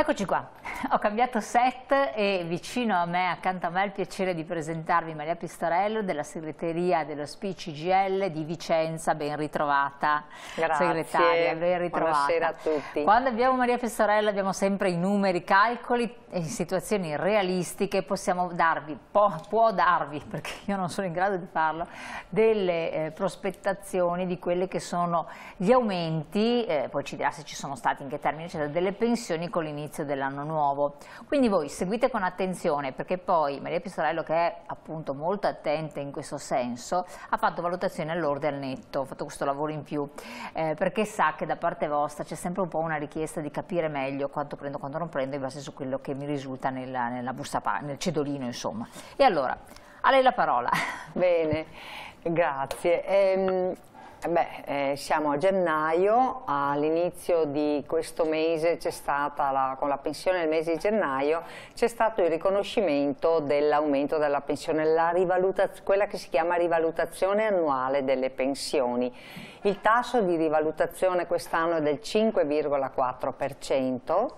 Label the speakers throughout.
Speaker 1: Eccoci qua, ho cambiato set e vicino a me, accanto a me, è il piacere di presentarvi Maria Pistorello della segreteria dello SPI CGL di Vicenza, ben ritrovata Grazie. segretaria, ben ritrovata. Buonasera a tutti. Quando abbiamo Maria Pistorello abbiamo sempre i numeri, i calcoli, in situazioni realistiche possiamo darvi, può, può, darvi, perché io non sono in grado di farlo, delle eh, prospettazioni di quelli che sono gli aumenti, eh, poi ci dirà se ci sono stati, in che termini, eccetera, delle pensioni con l'inizio dell'anno nuovo. Quindi voi seguite con attenzione, perché poi Maria Pistorello, che è appunto molto attenta in questo senso, ha fatto valutazione all'ordine al netto, ha fatto questo lavoro in più, eh, perché sa che da parte vostra c'è sempre un po' una richiesta di capire meglio quanto prendo, quanto non prendo, in base su quello che mi risulta nella, nella busta, nel cedolino insomma. E allora, a lei la parola. Bene,
Speaker 2: grazie. Ehm, beh, eh, siamo a gennaio, all'inizio di questo mese c'è stata, la, con la pensione del mese di gennaio, c'è stato il riconoscimento dell'aumento della pensione, quella che si chiama rivalutazione annuale delle pensioni. Il tasso di rivalutazione quest'anno è del 5,4%,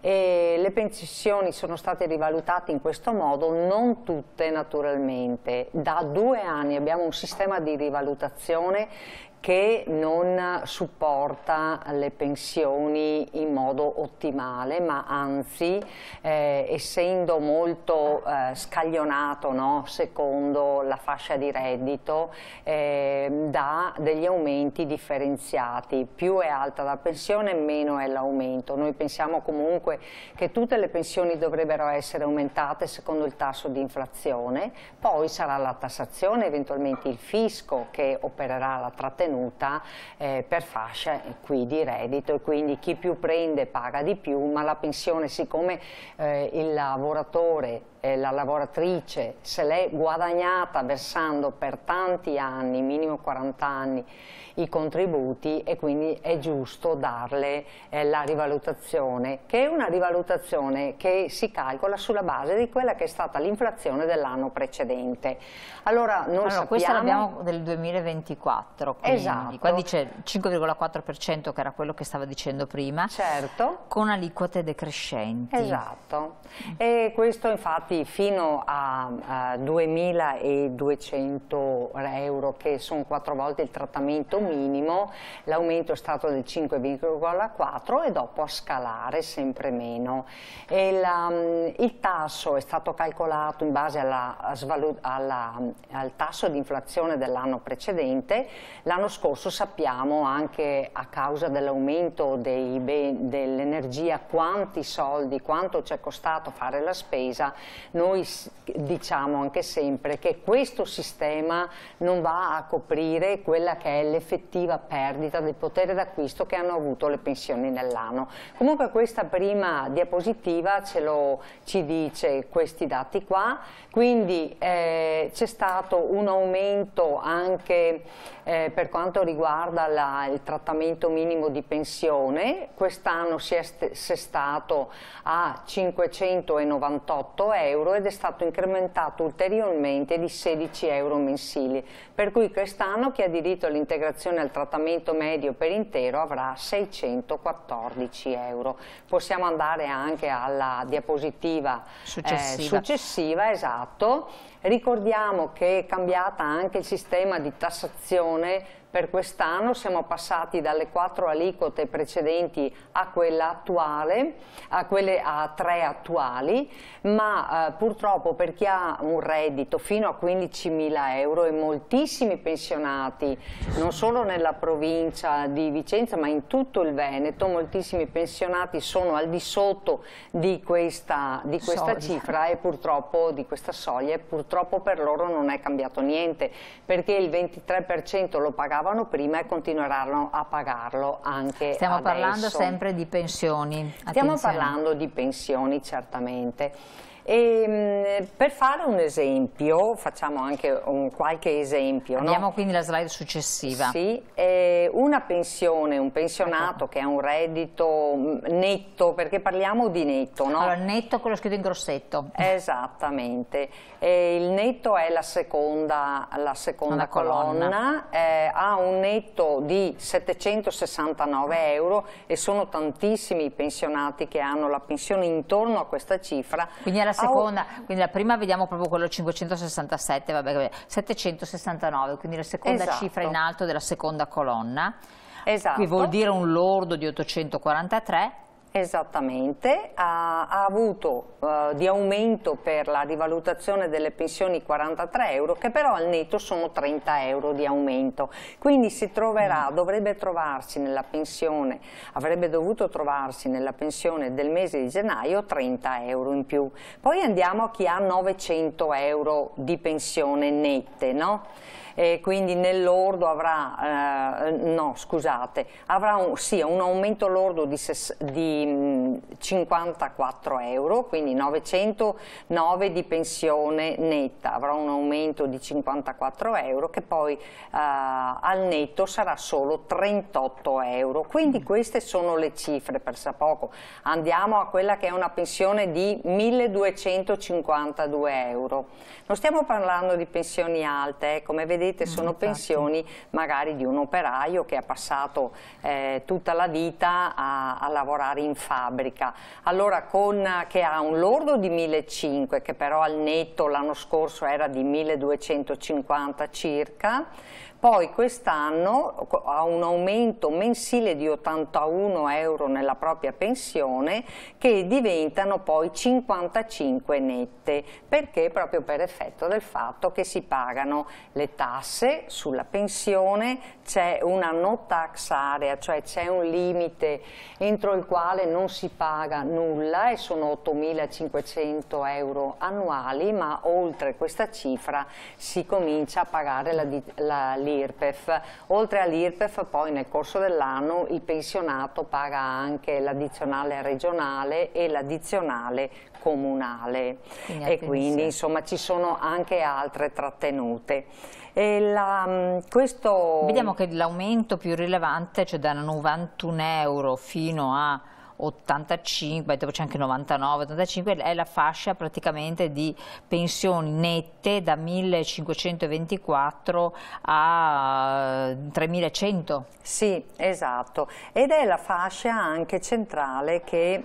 Speaker 2: e le pensioni sono state rivalutate in questo modo, non tutte naturalmente. Da due anni abbiamo un sistema di rivalutazione che non supporta le pensioni in modo ottimale, ma anzi, eh, essendo molto eh, scaglionato no, secondo la fascia di reddito, eh, dà degli aumenti differenziati. Più è alta la pensione, meno è l'aumento. Noi pensiamo comunque comunque che tutte le pensioni dovrebbero essere aumentate secondo il tasso di inflazione, poi sarà la tassazione, eventualmente il fisco che opererà la trattenuta eh, per fascia qui di reddito e quindi chi più prende paga di più, ma la pensione siccome eh, il lavoratore eh, la lavoratrice se l'è guadagnata versando per tanti anni, minimo 40 anni, i contributi e quindi è giusto darle eh, la rivalutazione, che è una rivalutazione che si calcola sulla base di quella che è stata l'inflazione dell'anno precedente. Allora, noi allora, sappiamo... questa l'abbiamo
Speaker 1: del 2024, quindi esatto. qua dice 5,4% che era quello che stava dicendo prima, certo. con aliquote decrescenti. Esatto,
Speaker 2: e questo infatti arrivati fino a, a 2.200 euro che sono quattro volte il trattamento minimo, l'aumento è stato del 5,4 e dopo a scalare sempre meno. La, mm, il tasso è stato calcolato in base alla, alla, mm, al tasso di inflazione dell'anno precedente, l'anno scorso sappiamo anche a causa dell'aumento dell'energia quanti soldi, quanto ci è costato fare la spesa noi diciamo anche sempre che questo sistema non va a coprire quella che è l'effettiva perdita del potere d'acquisto che hanno avuto le pensioni nell'anno. Comunque questa prima diapositiva ce lo, ci dice questi dati qua, quindi eh, c'è stato un aumento anche eh, per quanto riguarda la, il trattamento minimo di pensione, quest'anno si è stato a 598 euro euro ed è stato incrementato ulteriormente di 16 euro mensili, per cui quest'anno chi ha diritto all'integrazione al trattamento medio per intero avrà 614 euro. Possiamo andare anche alla diapositiva
Speaker 1: successiva, eh,
Speaker 2: successiva esatto. Ricordiamo che è cambiata anche il sistema di tassazione per quest'anno, siamo passati dalle quattro aliquote precedenti a, attuale, a quelle a tre attuali, ma eh, purtroppo per chi ha un reddito fino a 15.000 euro e moltissimi pensionati, non solo nella provincia di Vicenza ma in tutto il Veneto, moltissimi pensionati sono al di sotto di questa, di questa cifra e purtroppo di questa soglia e purtroppo purtroppo per loro non è cambiato niente perché il 23% lo pagavano prima e continueranno a pagarlo anche Stiamo adesso. parlando sempre
Speaker 1: di pensioni. Attenzione. Stiamo parlando
Speaker 2: di pensioni certamente. E, ehm, per fare un esempio, facciamo anche un qualche esempio.
Speaker 1: Andiamo no? quindi alla slide successiva. Sì,
Speaker 2: eh, una pensione, un pensionato ecco. che ha un reddito mm, netto, perché parliamo di netto, no? Allora, netto quello scritto in grossetto. Esattamente. Eh, il netto è la seconda, la seconda colonna, colonna. Eh, ha un netto di 769 euro e sono tantissimi i pensionati che hanno la pensione intorno a questa cifra. Quindi è la seconda, oh.
Speaker 1: quindi la prima vediamo proprio quello 567, vabbè, 769, quindi la seconda esatto. cifra in alto della seconda colonna,
Speaker 2: esatto. che vuol dire
Speaker 1: un lordo di 843
Speaker 2: Esattamente, ha, ha avuto uh, di aumento per la rivalutazione delle pensioni 43 euro, che però al netto sono 30 euro di aumento, quindi si troverà, mm. dovrebbe trovarsi nella pensione, avrebbe dovuto trovarsi nella pensione del mese di gennaio 30 euro in più. Poi andiamo a chi ha 900 euro di pensione nette, no? eh, quindi nel avrà, eh, no scusate, avrà un, sì, un aumento lordo di, ses, di 54 mm, euro, quindi 909 di pensione netta, avrà un aumento di 54 euro che poi eh, al netto sarà solo 38 euro, quindi mm. queste sono le cifre per sa poco, andiamo a quella che è una pensione di 1252 euro, non stiamo parlando di pensioni alte, eh, come vedete vedete mm, sono Infatti. pensioni magari di un operaio che ha passato eh, tutta la vita a, a, lavorare in fabbrica, allora con, che ha un lordo di 1.500 che però al netto l'anno scorso era di 1.250 circa, poi quest'anno ha un aumento mensile di 81 euro nella propria pensione che diventano poi 55 nette perché proprio per effetto del fatto che si pagano le tasse tasse, sulla pensione c'è una no tax area, cioè c'è un limite entro il quale non si paga nulla e sono 8.500 euro annuali, ma oltre questa cifra si comincia a pagare l'IRPEF. Oltre all'IRPEF poi nel corso dell'anno il pensionato paga anche l'addizionale regionale e l'addizionale comunale
Speaker 1: quindi e quindi insomma
Speaker 2: ci sono anche altre trattenute. La,
Speaker 1: mm, questo... Vediamo che l'aumento più rilevante, cioè da 91 euro fino a 85, dopo c'è anche 99, 85, è la fascia praticamente di pensioni nette da 1524 a 3100. Eh, sì, esatto, ed è la
Speaker 2: fascia anche centrale che eh,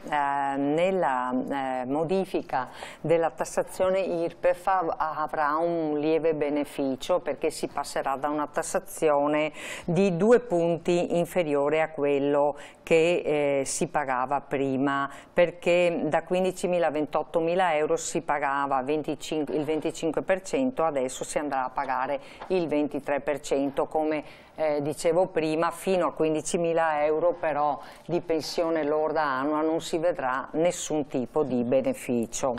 Speaker 2: nella eh, modifica della tassazione IRPEF avrà un lieve beneficio perché si passerà da una tassazione di due punti inferiore a quello che eh, si pagava pagava prima, perché da 15.000 a 28.000 euro si pagava 25, il 25%, adesso si andrà a pagare il 23%, come eh, dicevo prima, fino a 15.000 euro però di pensione lorda annua non si vedrà nessun tipo di beneficio.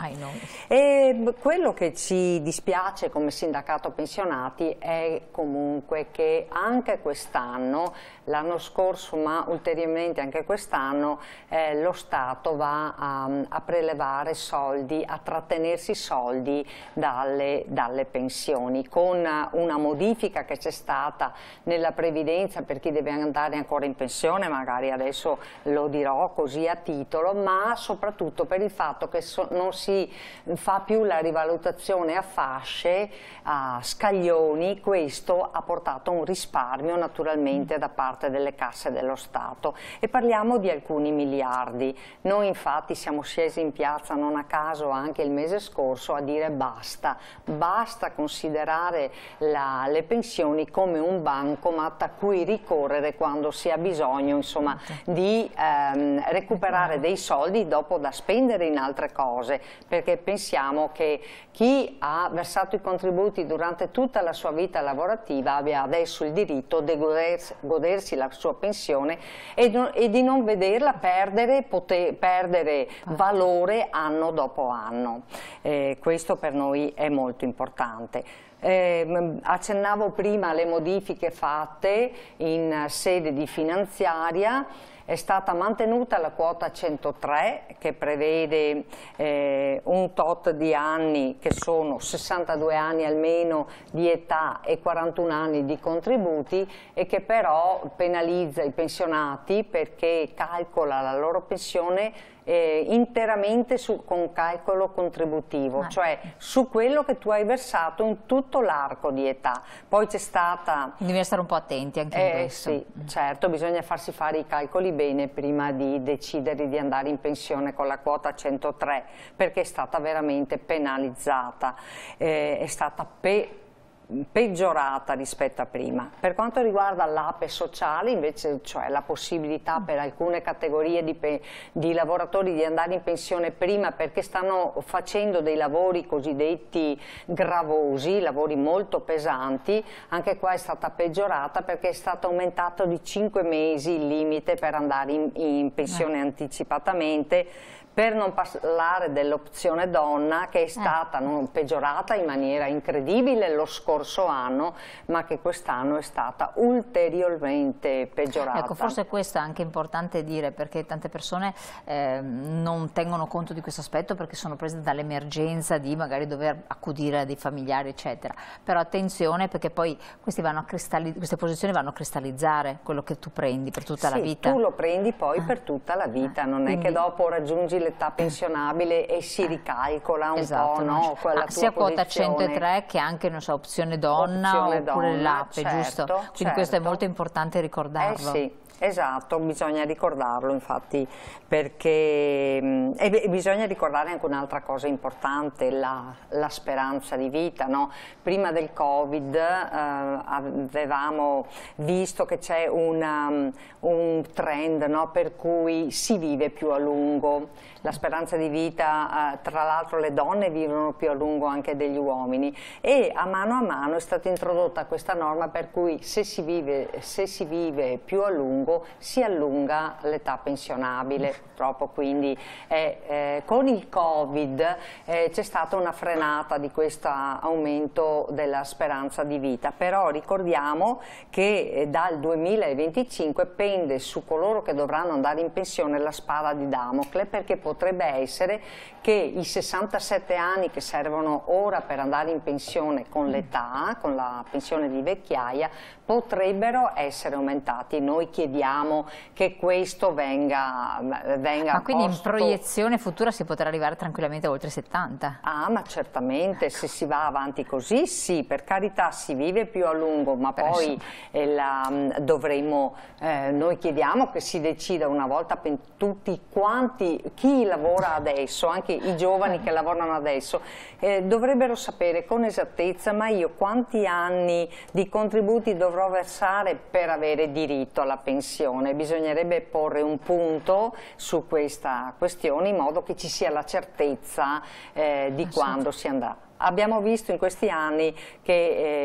Speaker 2: E quello che ci dispiace come sindacato pensionati è comunque che anche quest'anno, l'anno scorso ma ulteriormente anche quest'anno, eh, lo Stato va a, a, prelevare soldi, a trattenersi soldi dalle, dalle pensioni, con una modifica che c'è stata nella della previdenza per chi deve andare ancora in pensione, magari adesso lo dirò così a titolo, ma soprattutto per il fatto che so non si fa più la rivalutazione a fasce, a scaglioni, questo ha portato un risparmio naturalmente mm. da parte delle casse dello Stato e parliamo di alcuni miliardi. Noi infatti siamo scesi in piazza non a caso anche il mese scorso a dire basta, basta considerare la, le pensioni come un banco automata a cui ricorrere quando si ha bisogno insomma, certo. di ehm, recuperare dei soldi dopo da spendere in altre cose, perché pensiamo che chi ha versato i contributi durante tutta la sua vita lavorativa abbia adesso il diritto di godersi, la sua pensione e, e, di non vederla perdere, poter, perdere esatto. valore anno dopo anno. Eh, questo per noi è molto importante. Eh, accennavo prima alle modifiche fatte fatte in sede di finanziaria è stata mantenuta la quota 103 che prevede eh, un tot di anni che sono 62 anni almeno di età e 41 anni di contributi e che però penalizza i pensionati perché calcola la loro pensione eh, interamente su, con calcolo contributivo, ah. cioè su quello che tu hai versato in tutto l'arco di età. Poi c'è stata... Devi stare un po' attenti anche eh, in questo. Sì, mm. certo, bisogna farsi fare i calcoli bene prima di decidere di andare in pensione con la quota 103 perché è stata veramente penalizzata, eh, è stata pe peggiorata rispetto a prima. Per quanto riguarda l'APE sociale, invece, cioè la possibilità per alcune categorie di, di, lavoratori di andare in pensione prima perché stanno facendo dei lavori cosiddetti gravosi, lavori molto pesanti, anche qua è stata peggiorata perché è stato aumentato di 5 mesi il limite per andare in, in pensione eh. anticipatamente per non parlare dell'opzione donna che è stata eh. peggiorata in maniera incredibile lo scorso anno, ma che quest'anno è stata ulteriormente peggiorata. Ecco, forse
Speaker 1: questo è anche importante dire perché tante persone eh, non tengono conto di questo aspetto perché sono prese dall'emergenza di magari dover accudire a dei familiari, eccetera. Però attenzione perché poi queste posizioni vanno a cristallizzare quello che tu prendi per tutta sì, la vita. tu lo
Speaker 2: prendi poi eh. per ah. tutta la vita, eh. non Quindi, è che dopo raggiungi l'età pensionabile e si ricalcola un esatto, po', no? Quella ah, sia quota 103
Speaker 1: che anche, non so, opzione donna opzione oppure donna, l'APE, certo, giusto? Quindi certo. questo è certo. molto importante ricordarlo. Eh
Speaker 2: sì. Esatto, bisogna ricordarlo infatti perché mm, e bisogna ricordare anche un'altra cosa importante, la, la, speranza di vita. No? Prima del Covid eh, avevamo visto che c'è mm, un trend no? per cui si vive più a lungo, la speranza di vita, eh, tra l'altro le donne vivono più a lungo anche degli uomini e a mano a mano è stata introdotta questa norma per cui se si vive, se si vive più a lungo lungo si allunga l'età pensionabile, purtroppo quindi eh, eh, con il Covid eh, c'è stata una frenata di questo aumento della speranza di vita, però ricordiamo che eh, dal 2025 pende su coloro che dovranno andare in pensione la spada di Damocle perché potrebbe essere che i 67 anni che servono ora per andare in pensione con l'età, con la pensione di vecchiaia, potrebbero essere aumentati. Noi chiediamo vediamo che questo venga, venga Ma quindi in
Speaker 1: proiezione futura si potrà arrivare tranquillamente a oltre 70?
Speaker 2: Ah, ma certamente, ecco. se si va avanti così, sì, per carità si vive più a lungo, ma per poi eh, la, mm, dovremo, eh, noi chiediamo che si decida una volta per tutti quanti, chi lavora adesso, anche i giovani che lavorano adesso, eh, dovrebbero sapere con esattezza, ma io quanti anni di contributi dovrò versare per avere diritto alla pensione? tensione, bisognerebbe porre un punto su questa questione in modo che ci sia la certezza eh, di quando si andrà abbiamo visto in questi anni che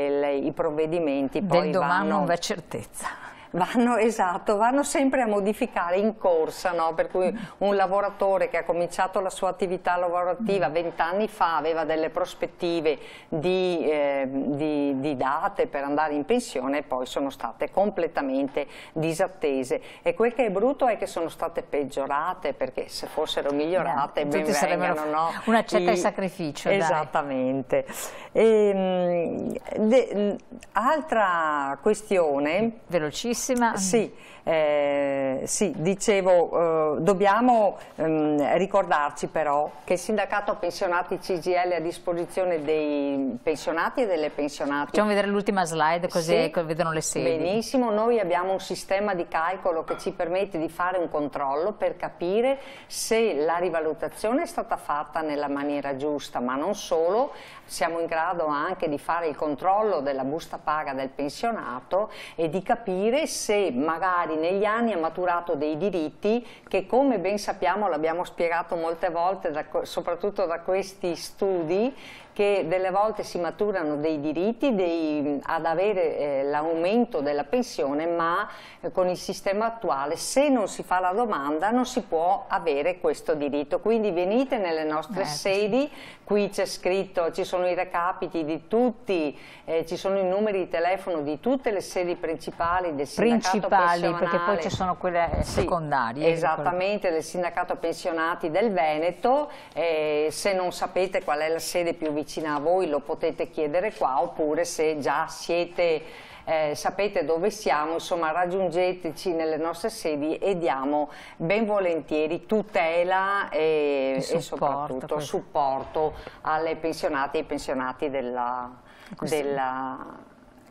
Speaker 2: eh, le, i provvedimenti
Speaker 1: poi del domani vanno... non c'è certezza
Speaker 2: vanno, esatto, vanno sempre a modificare in corsa, no? per cui un lavoratore che ha cominciato la sua attività lavorativa mm. vent'anni fa aveva delle prospettive di, eh, di, di date per andare in pensione e poi sono state completamente disattese e quel che è brutto è che sono state peggiorate perché se fossero migliorate Beh, ben vengano no? una certa I, sacrificio esattamente e, ehm, de, altra questione velocissima brevissima. Sì, eh, sì dicevo, eh, dobbiamo ehm, ricordarci però che il sindacato pensionati CGL è a disposizione dei pensionati e delle pensionate. Facciamo vedere
Speaker 1: l'ultima slide così sì. Ecco, vedono le sedi.
Speaker 2: Benissimo, noi abbiamo un sistema di calcolo che ci permette di fare un controllo per capire se la rivalutazione è stata fatta nella maniera giusta, ma non solo, siamo in grado anche di fare il controllo della busta paga del pensionato e di capire se magari negli anni ha maturato dei diritti che come ben sappiamo, l'abbiamo spiegato molte volte, da, soprattutto da questi studi, che delle volte si maturano dei diritti dei, ad avere eh, l'aumento della pensione, ma eh, con il sistema attuale se non si fa la domanda non si può avere questo diritto. Quindi venite nelle nostre Beh, certo. sedi, qui c'è scritto, ci sono i recapiti di tutti, eh, ci sono i numeri di telefono di tutte le sedi principali del sindacato principali, perché poi ci sono
Speaker 1: quelle eh, sì, secondarie. Esattamente,
Speaker 2: quelle... del sindacato pensionati del Veneto, eh, se non sapete qual è la sede più vicina vicina a voi lo potete chiedere qua oppure se già siete, eh, sapete dove siamo, insomma raggiungeteci nelle nostre sedi e diamo ben volentieri tutela e, e, supporto, e soprattutto questo. supporto alle pensionate e ai pensionati della, della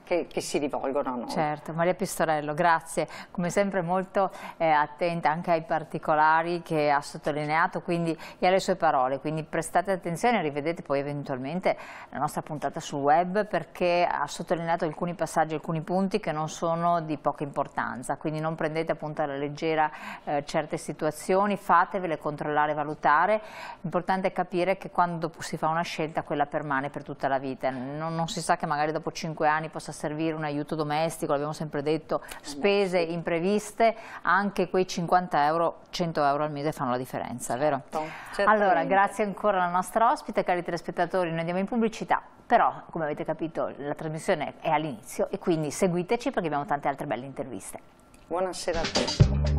Speaker 2: che, che, si rivolgono a noi. Certo,
Speaker 1: Maria Pistorello, grazie. Come sempre molto eh, attenta anche ai particolari che ha sottolineato quindi, e alle sue parole, quindi prestate attenzione e rivedete poi eventualmente la nostra puntata sul web perché ha sottolineato alcuni passaggi, alcuni punti che non sono di poca importanza, quindi non prendete appunto alla leggera eh, certe situazioni, fatevele controllare, valutare, l'importante è capire che quando si fa una scelta quella permane per tutta la vita, non, non si sa che magari dopo cinque anni possa servire un aiuto domestico, l'abbiamo sempre detto, eh spese impreviste, anche quei 50 euro, 100 euro al mese fanno la differenza, vero? Certo, certo. Allora, grazie ancora alla nostra ospite, cari telespettatori, noi andiamo in pubblicità, però come avete capito la trasmissione è all'inizio e quindi seguiteci perché abbiamo tante altre belle interviste.
Speaker 2: Buonasera a tutti.